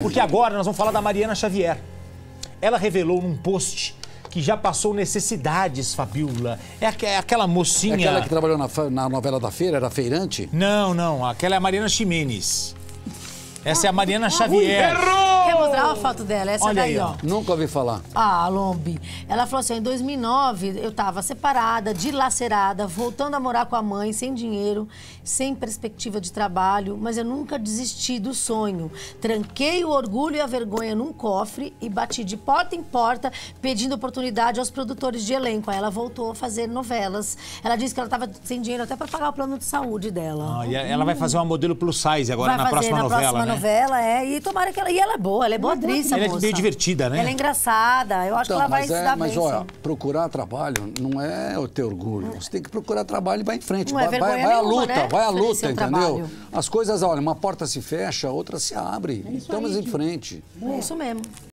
Porque agora nós vamos falar da Mariana Xavier. Ela revelou num post que já passou necessidades, Fabiola. É, aqu é aquela mocinha... É aquela que trabalhou na, na, novela da feira, era feirante? Não, não. Aquela é a Mariana Ximenes. Essa é a Mariana Xavier foto dela, essa Olha daí, aí, ó. Nunca ouvi falar. Ah, Lombi. Ela falou assim, em 2009 eu estava separada, dilacerada, voltando a morar com a mãe, sem dinheiro, sem perspectiva de trabalho, mas eu nunca desisti do sonho. Tranquei o orgulho e a vergonha num cofre e bati de porta em porta pedindo oportunidade aos produtores de elenco. Aí ela voltou a fazer novelas. Ela disse que ela tava sem dinheiro até para pagar o plano de saúde dela. Ah, e ela vai fazer uma modelo plus size agora vai na fazer, próxima na novela, próxima né? novela, é. E tomara que ela... E ela é boa, ela é, é boa, boa atriz ela é moça. é meio divertida, né? Ela é engraçada. Eu acho então, que ela vai é, se dar mas bem. Mas olha, sim. procurar trabalho não é o teu orgulho. Você tem que procurar trabalho e vai em frente. Não vai, é vai, vai à luta, né? vai à luta, entendeu? As coisas, olha, uma porta se fecha, outra se abre. É em frente. É isso mesmo.